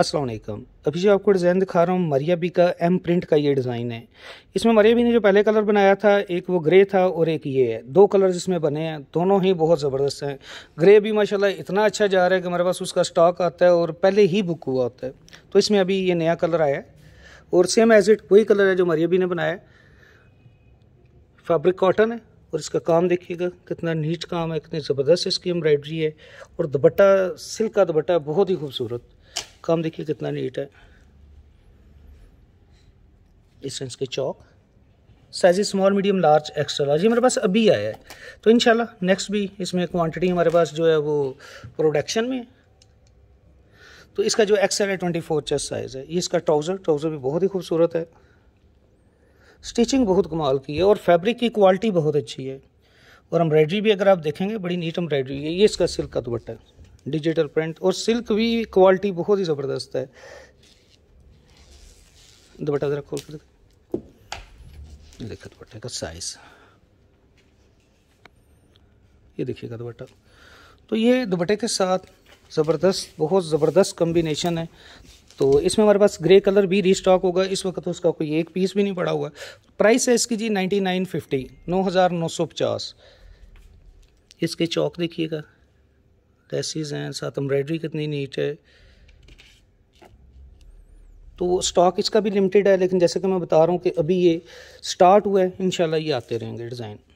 अस्सलाम वालेकुम अभी जो आपको डिज़ाइन दिखा रहा हूँ मरिया बी का एम प्रिंट का ये डिज़ाइन है इसमें मरिया बी ने जो पहले कलर बनाया था एक वो ग्रे था और एक ये है दो कलर इसमें बने हैं दोनों ही बहुत ज़बरदस्त हैं ग्रे भी माशाल्लाह इतना अच्छा जा रहा है कि हमारे पास उसका स्टॉक आता है और पहले ही बुक हुआ होता है तो इसमें अभी ये नया कलर आया है और सेम एज इट वही कलर है जो मरिया बी ने बनाया फैब्रिक कॉटन है और इसका काम देखिएगा कितना नीट काम है कितनी ज़बरदस्त इसकी एम्ब्रॉयडरी है और दुपट्टा सिल्क का दुपट्टा बहुत ही खूबसूरत काम देखिए कितना नीट है डिस्टेंस के चौक size small medium large extra large ये मेरे पास अभी आया है तो इन नेक्स्ट भी इसमें क्वांटिटी हमारे पास जो है वो प्रोडक्शन में तो इसका जो एक्सएल है ट्वेंटी फोर चेस्ट साइज़ है ये इसका ट्राउज़र ट्राउज़र भी बहुत ही खूबसूरत है स्टिचिंग बहुत कमाल की है और फैब्रिक की क्वालिटी बहुत अच्छी है और एम्ब्रायड्री भी अगर आप देखेंगे बड़ी नीट एम्ब्रायड्री है ये इसका सिल्क का दुपट्टा है डिजिटल प्रिंट और सिल्क भी क्वालिटी बहुत ही ज़बरदस्त है दुपट्टा ज़रा खोल कर देखा दुपट्टे का साइज़ ये देखिएगा दुपट्टा तो ये दुपट्टे के साथ ज़बरदस्त बहुत ज़बरदस्त कम्बिनेशन है तो इसमें हमारे पास ग्रे कलर भी रीस्टॉक होगा इस वक्त तो उसका कोई एक पीस भी नहीं पड़ा हुआ प्राइस है इसकी जी नाइन्टी नाइन फिफ्टी नौ हज़ार नौ सौ पचास इसके चौक देखिएगा लेसिस हैं साथ एम्ब्रॉयडरी कितनी नीट है तो स्टॉक इसका भी लिमिटेड है लेकिन जैसे कि मैं बता रहा हूँ कि अभी ये स्टार्ट हुआ है इन ये आते रहेंगे डिज़ाइन